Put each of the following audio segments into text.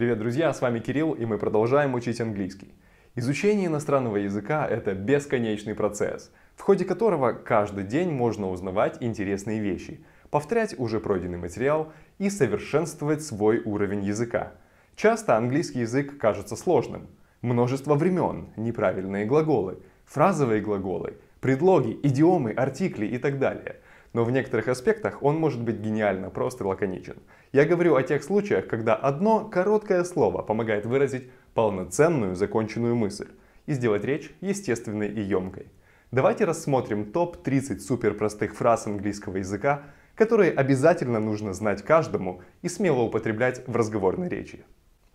Привет, друзья, с вами Кирилл, и мы продолжаем учить английский. Изучение иностранного языка – это бесконечный процесс, в ходе которого каждый день можно узнавать интересные вещи, повторять уже пройденный материал и совершенствовать свой уровень языка. Часто английский язык кажется сложным. Множество времен, неправильные глаголы, фразовые глаголы, предлоги, идиомы, артикли и так далее – но в некоторых аспектах он может быть гениально прост и лаконичен. Я говорю о тех случаях, когда одно короткое слово помогает выразить полноценную законченную мысль и сделать речь естественной и емкой. Давайте рассмотрим топ-30 суперпростых фраз английского языка, которые обязательно нужно знать каждому и смело употреблять в разговорной речи.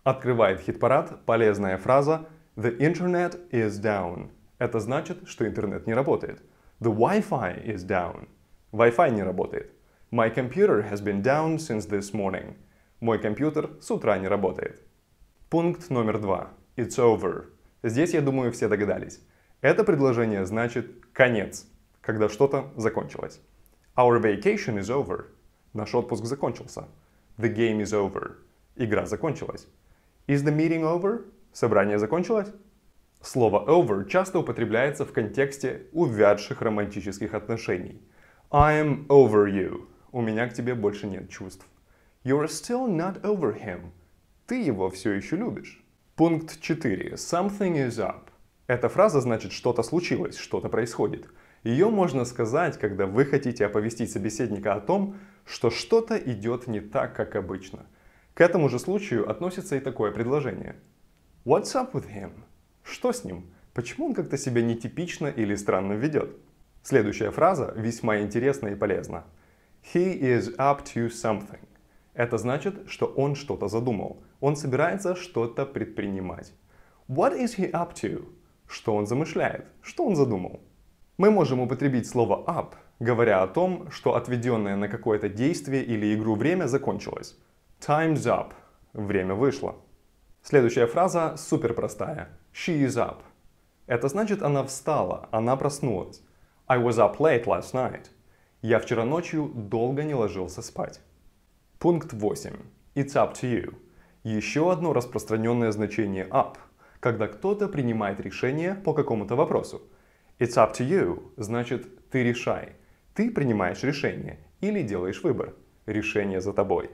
Открывает хит-парад полезная фраза «The internet is down». Это значит, что интернет не работает. «The Wi-Fi is down». Wi-Fi не работает. My computer has been down since this morning. Мой компьютер с утра не работает. Пункт номер два. It's over. Здесь, я думаю, все догадались. Это предложение значит «конец», когда что-то закончилось. Our vacation is over. Наш отпуск закончился. The game is over. Игра закончилась. Is the meeting over? Собрание закончилось? Слово over часто употребляется в контексте увядших романтических отношений – I'm over you. У меня к тебе больше нет чувств. You're still not over him. Ты его все еще любишь. Пункт 4. Something is up. Эта фраза значит что-то случилось, что-то происходит. Ее можно сказать, когда вы хотите оповестить собеседника о том, что что-то идет не так, как обычно. К этому же случаю относится и такое предложение. What's up with him? Что с ним? Почему он как-то себя нетипично или странно ведет? Следующая фраза весьма интересна и полезна. He is up to something. Это значит, что он что-то задумал. Он собирается что-то предпринимать. What is he up to? Что он замышляет? Что он задумал? Мы можем употребить слово up, говоря о том, что отведенное на какое-то действие или игру время закончилось. Time's up. Время вышло. Следующая фраза супер простая. She is up. Это значит, она встала, она проснулась. I was up late last night. Я вчера ночью долго не ложился спать. Пункт 8. It's up to you. Еще одно распространенное значение up, когда кто-то принимает решение по какому-то вопросу. It's up to you значит ты решай. Ты принимаешь решение или делаешь выбор. Решение за тобой.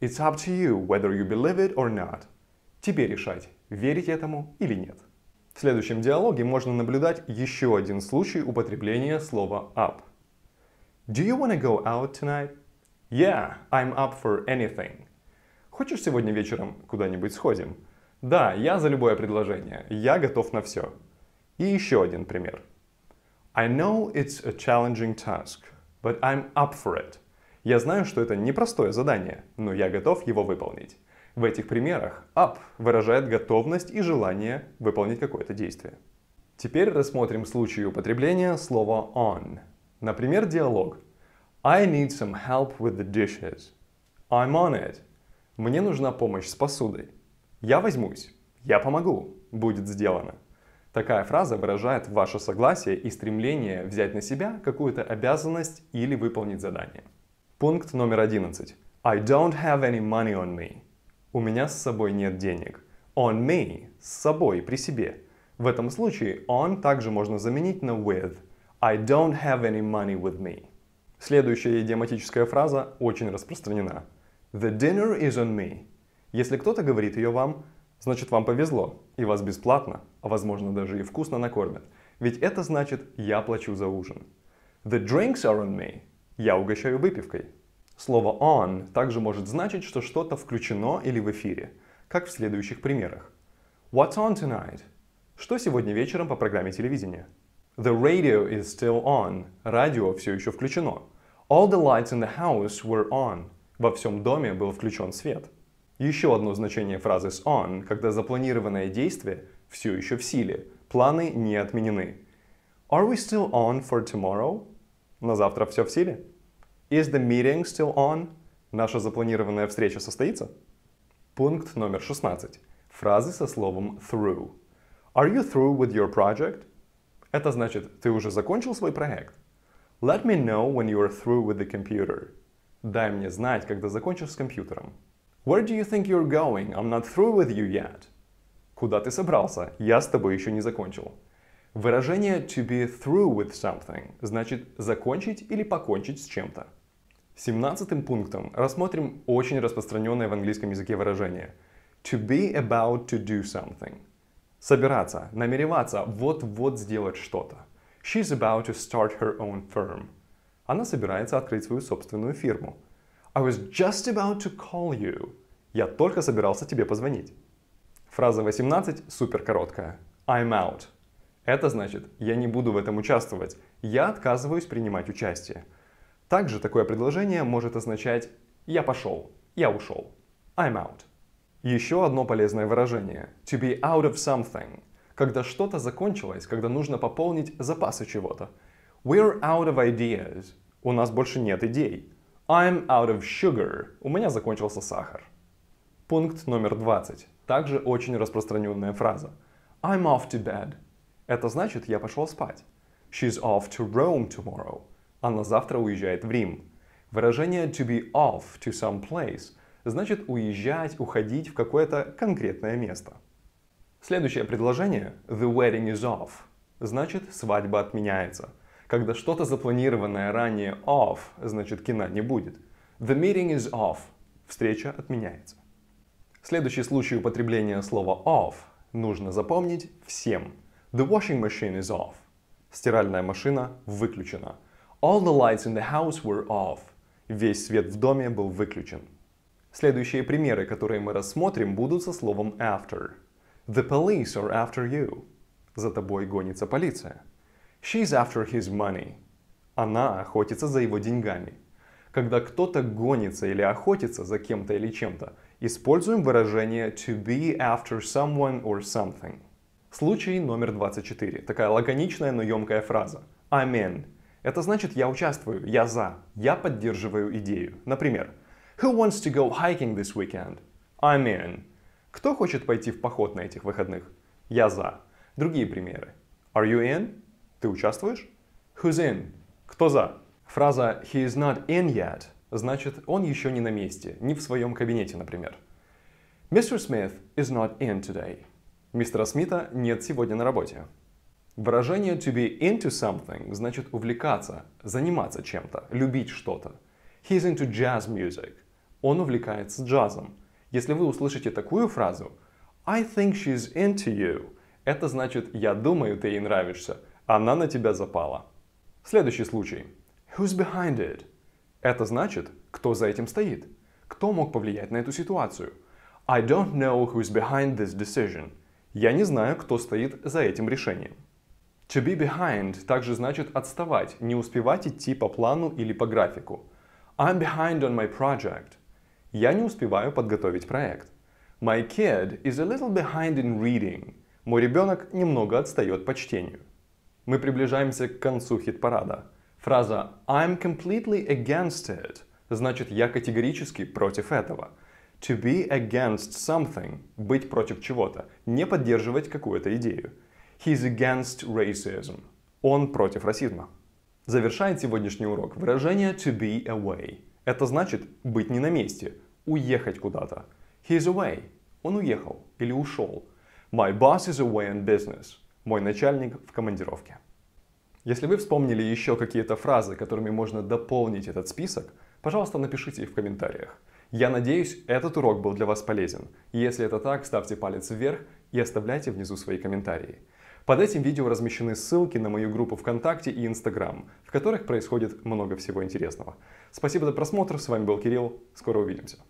It's up to you whether you believe it or not. Тебе решать, верить этому или нет. В следующем диалоге можно наблюдать еще один случай употребления слова up. Do you want to go out tonight? Yeah, I'm up for anything. Хочешь сегодня вечером куда-нибудь сходим? Да, я за любое предложение. Я готов на все. И еще один пример. I know it's a challenging task, but I'm up for it. Я знаю, что это непростое задание, но я готов его выполнить. В этих примерах up выражает готовность и желание выполнить какое-то действие. Теперь рассмотрим случай употребления слова on. Например, диалог. I need some help with the dishes. I'm on it. Мне нужна помощь с посудой. Я возьмусь. Я помогу. Будет сделано. Такая фраза выражает ваше согласие и стремление взять на себя какую-то обязанность или выполнить задание. Пункт номер одиннадцать. I don't have any money on me. У меня с собой нет денег. On me – с собой, при себе. В этом случае on также можно заменить на with. I don't have any money with me. Следующая идиоматическая фраза очень распространена. The dinner is on me. Если кто-то говорит ее вам, значит вам повезло, и вас бесплатно, а возможно даже и вкусно накормят. Ведь это значит «я плачу за ужин». The drinks are on me. Я угощаю выпивкой. Слово on также может значить, что что-то включено или в эфире, как в следующих примерах. What's on tonight? Что сегодня вечером по программе телевидения? The radio is still on. Радио все еще включено. All the lights in the house were on. Во всем доме был включен свет. Еще одно значение фразы с on, когда запланированное действие все еще в силе, планы не отменены. Are we still on for tomorrow? На завтра все в силе? Is the meeting still on? Наша запланированная встреча состоится? Пункт номер 16. Фразы со словом through. Are you through with your project? Это значит, ты уже закончил свой проект? Let me know when you are through with the computer. Дай мне знать, когда закончишь с компьютером. Where do you think you're going? I'm not through with you yet. Куда ты собрался? Я с тобой еще не закончил. Выражение to be through with something значит закончить или покончить с чем-то. Семнадцатым пунктом рассмотрим очень распространенное в английском языке выражение to be about to do something. Собираться, намереваться, вот-вот сделать что-то. She's about to start her own firm. Она собирается открыть свою собственную фирму. I was just about to call you. Я только собирался тебе позвонить. Фраза 18 супер короткая. I'm out. Это значит, я не буду в этом участвовать. Я отказываюсь принимать участие. Также такое предложение может означать «я пошел», «я ушел», «I'm out». Еще одно полезное выражение – to be out of something, когда что-то закончилось, когда нужно пополнить запасы чего-то. We're out of ideas. У нас больше нет идей. I'm out of sugar. У меня закончился сахар. Пункт номер 20. Также очень распространенная фраза. I'm off to bed. Это значит, я пошел спать. She's off to Rome tomorrow. Она завтра уезжает в Рим. Выражение to be off to some place значит уезжать, уходить в какое-то конкретное место. Следующее предложение the wedding is off значит свадьба отменяется. Когда что-то запланированное ранее off значит кино не будет. The meeting is off встреча отменяется. Следующий случай употребления слова off нужно запомнить всем. The washing machine is off. Стиральная машина выключена. All the lights in the house were off. Весь свет в доме был выключен. Следующие примеры, которые мы рассмотрим, будут со словом after. The police are after you. За тобой гонится полиция. She's after his money. Она охотится за его деньгами. Когда кто-то гонится или охотится за кем-то или чем-то, используем выражение to be after someone or something. Случай номер 24. Такая лаконичная, но емкая фраза. I'm in. Это значит, я участвую, я за, я поддерживаю идею. Например, Who wants to go hiking this weekend? I'm in. Кто хочет пойти в поход на этих выходных? Я за. Другие примеры. Are you in? Ты участвуешь? Who's in? Кто за? Фраза he is not in yet значит он еще не на месте, не в своем кабинете, например. Mr. Smith is not in today. Мистера Смита нет сегодня на работе. Выражение to be into something значит увлекаться, заниматься чем-то, любить что-то. He's into jazz music. Он увлекается джазом. Если вы услышите такую фразу I think she's into you, это значит «я думаю, ты ей нравишься», она на тебя запала. Следующий случай. Who's behind it? Это значит «кто за этим стоит?» Кто мог повлиять на эту ситуацию? I don't know who's behind this decision. Я не знаю, кто стоит за этим решением. To be behind также значит отставать, не успевать идти по плану или по графику. I'm behind on my project. Я не успеваю подготовить проект. My kid is a little behind in reading. Мой ребенок немного отстает по чтению. Мы приближаемся к концу хит-парада. Фраза «I'm completely against it» значит «я категорически против этого». To be against something – быть против чего-то, не поддерживать какую-то идею. He's against racism. Он против расизма. Завершает сегодняшний урок выражение to be away. Это значит быть не на месте, уехать куда-то. He's away. Он уехал или ушел. My boss is away on business. Мой начальник в командировке. Если вы вспомнили еще какие-то фразы, которыми можно дополнить этот список, пожалуйста, напишите их в комментариях. Я надеюсь, этот урок был для вас полезен. Если это так, ставьте палец вверх и оставляйте внизу свои комментарии. Под этим видео размещены ссылки на мою группу ВКонтакте и Инстаграм, в которых происходит много всего интересного. Спасибо за просмотр, с вами был Кирилл, скоро увидимся.